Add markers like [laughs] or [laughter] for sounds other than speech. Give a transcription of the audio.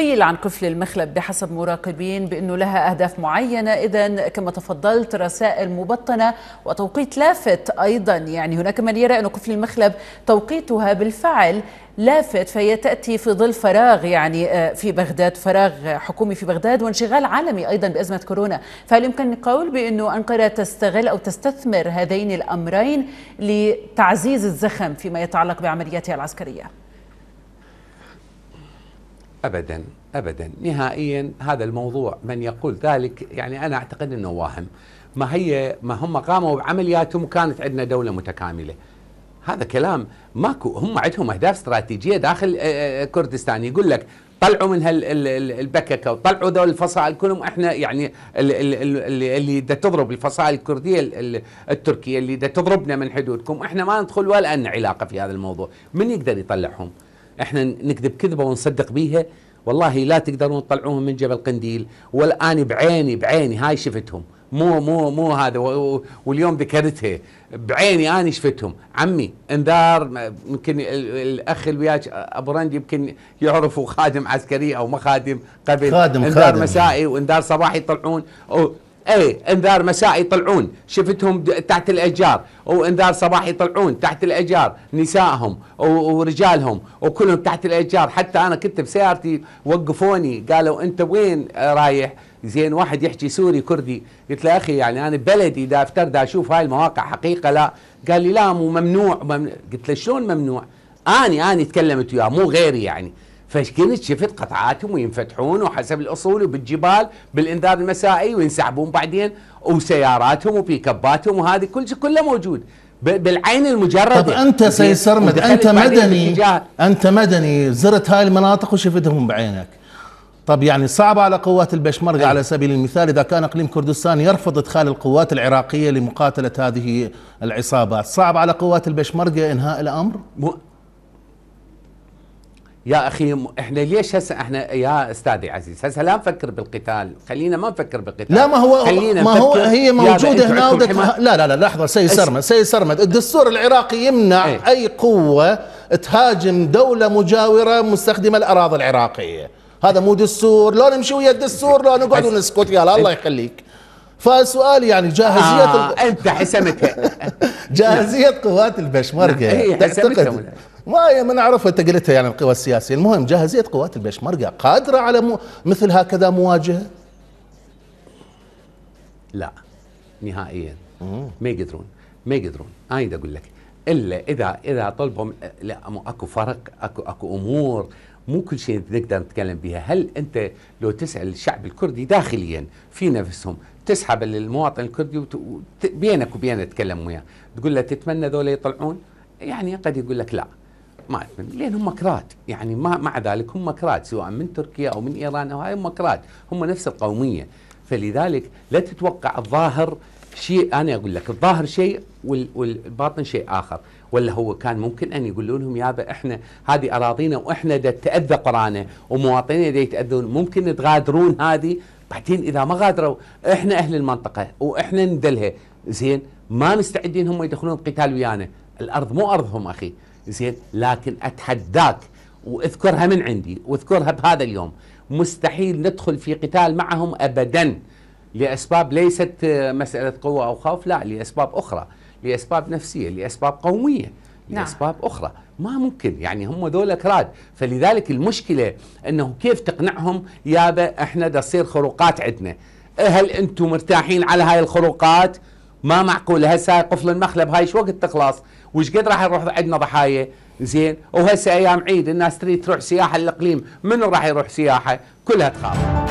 قيل عن قفل المخلب بحسب مراقبين بأنه لها أهداف معينة إذا كما تفضلت رسائل مبطنة وتوقيت لافت أيضا يعني هناك من يرى أن قفل المخلب توقيتها بالفعل لافت فهي تأتي في ظل فراغ يعني آه، في بغداد فراغ حكومي في بغداد وانشغال عالمي أيضا بأزمة كورونا فهل يمكن القول بأنه أنقرة تستغل أو تستثمر هذين الأمرين لتعزيز الزخم فيما يتعلق بعملياتها العسكرية؟ ابدا ابدا نهائيا هذا الموضوع من يقول ذلك يعني انا اعتقد انه واهم ما هي ما هم قاموا بعملياتهم كانت عندنا دوله متكامله هذا كلام ماكو هم عندهم اهداف استراتيجيه داخل آه، آه، كردستان يقول لك طلعوا من هالبككه وطلعوا ذول الفصائل كلهم احنا يعني اللي دا تضرب الفصائل الكرديه التركيه اللي دا تضربنا من حدودكم احنا ما ندخل ولا لنا علاقه في هذا الموضوع من يقدر يطلعهم احنا نكذب كذبه ونصدق بيها والله لا تقدرون تطلعوهم من جبل قنديل والان بعيني بعيني هاي شفتهم مو مو مو هذا واليوم ذكرتها بعيني انا شفتهم عمي انذار يمكن الاخ اللي وياك ابو رند يمكن يعرفوا خادم عسكري او ما خادم قبل خادم انذار خادم. مسائي وانذار صباحي يطلعون اي انذار مساء يطلعون شفتهم تحت الاشجار وانذار صباح يطلعون تحت الاشجار نسائهم ورجالهم وكلهم تحت الاشجار حتى انا كنت بسيارتي وقفوني قالوا انت وين رايح زين واحد يحكي سوري كردي قلت له اخي يعني انا بلدي اذا افترض اشوف هاي المواقع حقيقه لا قال لي لا مو ممنوع قلت له شلون ممنوع اني اني تكلمت وياه مو غيري يعني فكنت شفت قطعاتهم وينفتحون وحسب الاصول وبالجبال بالانذار المسائي وينسحبون بعدين وسياراتهم وبيكباتهم وهذه كل شيء كله موجود بالعين المجرده طب انت سيسرمد انت مدني انت مدني زرت هاي المناطق وشفتهم بعينك طب يعني صعب على قوات البشمركه أيه. على سبيل المثال اذا كان اقليم كردستان يرفض ادخال القوات العراقيه لمقاتله هذه العصابات، صعب على قوات البشمركه انهاء الامر؟ يا اخي احنا ليش هسه احنا يا استاذي عزيز هسه لا نفكر بالقتال خلينا ما نفكر بالقتال لا ما هو خلينا ما هو هي موجوده هنا لا لا لا لحظه سي سرمد سي سرمد الدستور العراقي يمنع ايه؟ اي قوه تهاجم دوله مجاوره مستخدمه الاراضي العراقيه هذا مو دستور لو نمشي ويا الدستور لو نقعد ونسكت يا الله إيه. يخليك فسؤال يعني جاهزيه آه ال... انت حسمتها [laughs] جاهزيه قوات البشمركه إيه، تعتقد ما ما انت تقلتها يعني القوى السياسيه، المهم جاهزيه قوات البشمركه قادره على مو مثل هكذا مواجهه؟ لا نهائيا ما يقدرون ما يقدرون انا آه اقول لك الا اذا اذا طلبهم لا اكو فرق اكو اكو امور مو كل شيء نقدر نتكلم بها هل انت لو تسال الشعب الكردي داخليا في نفسهم تسحب للمواطن الكردي وت... بينك وبينه تتكلم وياه تقول له تتمنى ذولا يطلعون يعني قد يقول لك لا ما لان هم كراد يعني ما مع ذلك هم كراد سواء من تركيا او من ايران او هاي هم كراد هم نفس القوميه فلذلك لا تتوقع الظاهر شيء انا اقول لك الظاهر شيء والباطن شيء اخر ولا هو كان ممكن ان يقولوا لهم يابا احنا هذه اراضينا واحنا دا تاذى قرانا ومواطنينا دا يتاذون ممكن تغادرون هذه بعدين اذا ما غادروا احنا اهل المنطقه واحنا ندلها زين ما مستعدين هم يدخلون قتال ويانا الارض مو ارضهم اخي زين لكن اتحداك واذكرها من عندي واذكرها بهذا اليوم مستحيل ندخل في قتال معهم ابدا لاسباب ليست مساله قوه او خوف لا لاسباب اخرى لاسباب نفسيه لاسباب قوميه نعم. لاسباب نعم. اخرى ما ممكن يعني هم ذول اكراد فلذلك المشكله انه كيف تقنعهم يابا احنا تصير خروقات عندنا هل انتم مرتاحين على هاي الخروقات ما معقول هسه قفل المخلب هاي شو وقت تخلص وش قد راح يروح عندنا ضحايا زين وهسه ايام عيد الناس تريد تروح سياحه الاقليم منو راح يروح سياحه كلها تخاف